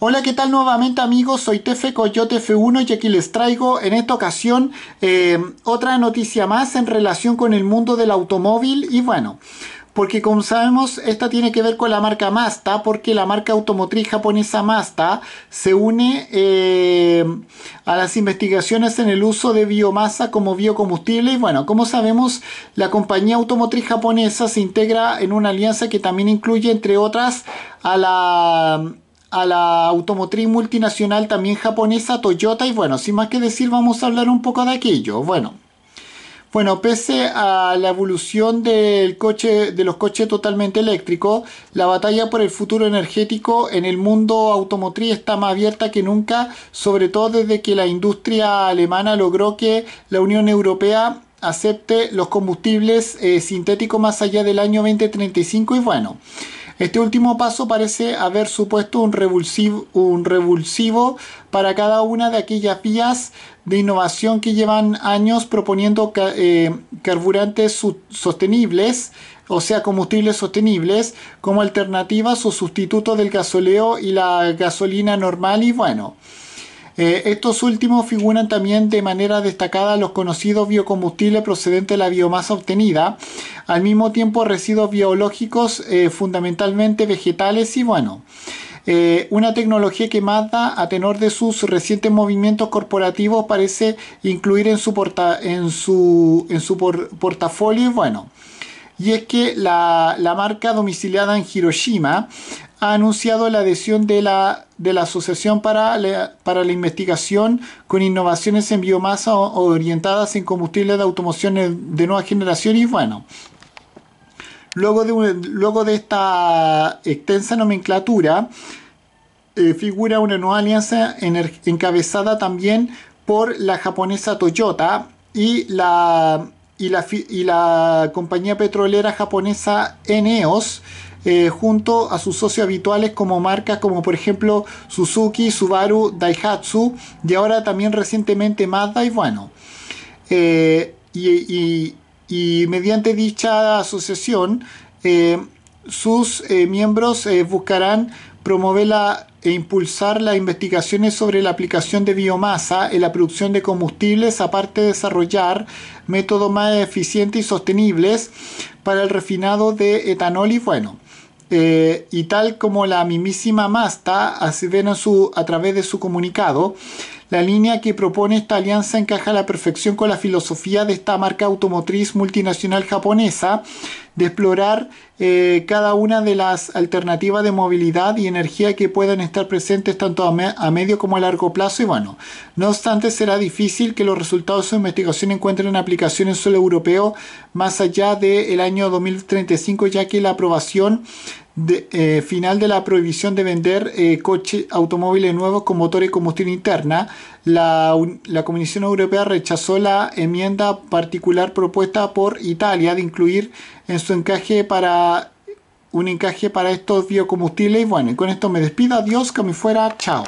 Hola, ¿qué tal nuevamente amigos? Soy Tefe Coyote F1 y aquí les traigo en esta ocasión eh, otra noticia más en relación con el mundo del automóvil y bueno, porque como sabemos esta tiene que ver con la marca Mazda, porque la marca automotriz japonesa Mazda se une eh, a las investigaciones en el uso de biomasa como biocombustible y bueno, como sabemos la compañía automotriz japonesa se integra en una alianza que también incluye entre otras a la a la automotriz multinacional también japonesa Toyota y bueno, sin más que decir vamos a hablar un poco de aquello. Bueno, bueno, pese a la evolución del coche, de los coches totalmente eléctricos, la batalla por el futuro energético en el mundo automotriz está más abierta que nunca, sobre todo desde que la industria alemana logró que la Unión Europea acepte los combustibles eh, sintéticos más allá del año 2035 y bueno. Este último paso parece haber supuesto un revulsivo, para cada una de aquellas vías de innovación que llevan años proponiendo eh, carburantes sostenibles, o sea, combustibles sostenibles, como alternativas o sustitutos del gasoleo y la gasolina normal y bueno. Eh, estos últimos figuran también de manera destacada los conocidos biocombustibles procedentes de la biomasa obtenida, al mismo tiempo residuos biológicos, eh, fundamentalmente vegetales y bueno. Eh, una tecnología que Mazda, a tenor de sus recientes movimientos corporativos, parece incluir en su, en su, portafolio y bueno y es que la, marca domiciliada en Hiroshima ha anunciado la adhesión de la, Asociación para la, para la Investigación con Innovaciones en Biomasa orientadas en combustibles de automoción de nueva generación y bueno, Luego de, luego de, esta extensa nomenclatura, eh, figura una nueva alianza encabezada también por la japonesa Toyota y la y la, compañía petrolera japonesa Eneos, eh, junto a sus socios habituales como marcas como por ejemplo Suzuki, Subaru, Daihatsu y ahora también recientemente Mazda y bueno. Eh, y, mediante dicha asociación, eh, sus miembros buscarán promover e impulsar las investigaciones sobre la aplicación de biomasa en la producción de combustibles, aparte de desarrollar métodos más eficientes y sostenibles para el refinado de etanol y bueno. Eh, y tal como la mismísima Masta ven a través de su comunicado, la línea que propone esta alianza encaja a la perfección con la filosofía de esta marca automotriz multinacional japonesa, de explorar eh, cada una de las alternativas de movilidad y energía que puedan estar presentes tanto a, medio como a largo plazo y bueno, no obstante será difícil que los resultados de su investigación encuentren aplicación en suelo europeo más allá del año 2035 ya que la aprobación de, eh, final de la prohibición de vender eh, coches automóviles nuevos con motores y combustión interna la, Comisión Europea rechazó la enmienda particular propuesta por Italia de incluir en su encaje para un encaje para estos biocombustibles. Y bueno, y con esto me despido. Adiós, que me fuera. Chao.